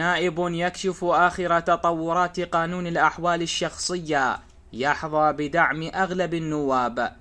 نائب يكشف آخر تطورات قانون الأحوال الشخصية يحظى بدعم أغلب النواب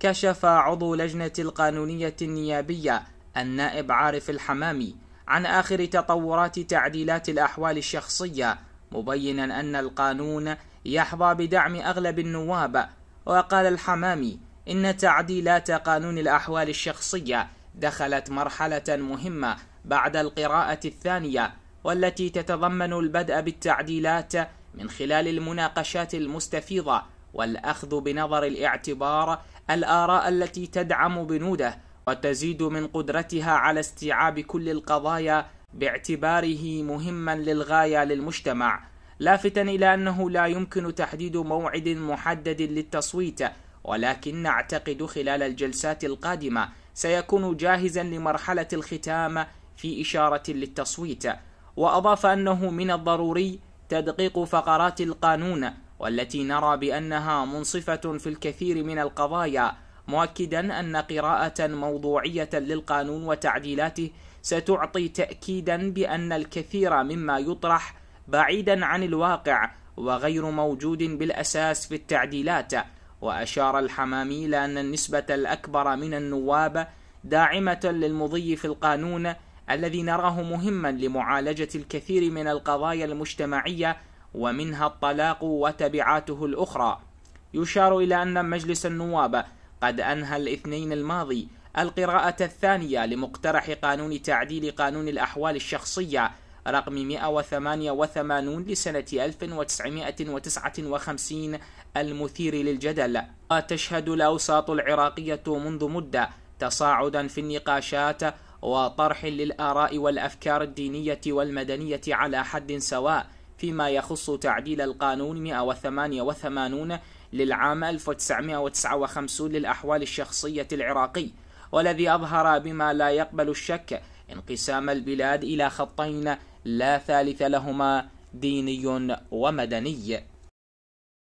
كشف عضو لجنة القانونية النيابية النائب عارف الحمامي عن آخر تطورات تعديلات الأحوال الشخصية مبينا أن القانون يحظى بدعم أغلب النواب وقال الحمامي إن تعديلات قانون الأحوال الشخصية دخلت مرحلة مهمة بعد القراءة الثانية والتي تتضمن البدء بالتعديلات من خلال المناقشات المستفيضة والأخذ بنظر الاعتبار الآراء التي تدعم بنوده وتزيد من قدرتها على استيعاب كل القضايا باعتباره مهما للغاية للمجتمع لافتا إلى أنه لا يمكن تحديد موعد محدد للتصويت ولكن نعتقد خلال الجلسات القادمة سيكون جاهزا لمرحلة الختام في إشارة للتصويت وأضاف أنه من الضروري تدقيق فقرات القانون والتي نرى بأنها منصفة في الكثير من القضايا مؤكدا أن قراءة موضوعية للقانون وتعديلاته ستعطي تأكيدا بأن الكثير مما يطرح بعيدا عن الواقع وغير موجود بالأساس في التعديلات وأشار الحمامي لأن النسبة الأكبر من النواب داعمة للمضي في القانون الذي نراه مهما لمعالجة الكثير من القضايا المجتمعية ومنها الطلاق وتبعاته الأخرى. يشار إلى أن مجلس النواب قد أنهى الاثنين الماضي القراءة الثانية لمقترح قانون تعديل قانون الأحوال الشخصية رقم 188 لسنة 1959 المثير للجدل وتشهد الأوساط العراقية منذ مدة تصاعدا في النقاشات وطرح للآراء والأفكار الدينية والمدنية على حد سواء فيما يخص تعديل القانون 188 للعام 1959 للأحوال الشخصية العراقي والذي أظهر بما لا يقبل الشك انقسام البلاد إلى خطين لا ثالث لهما ديني ومدني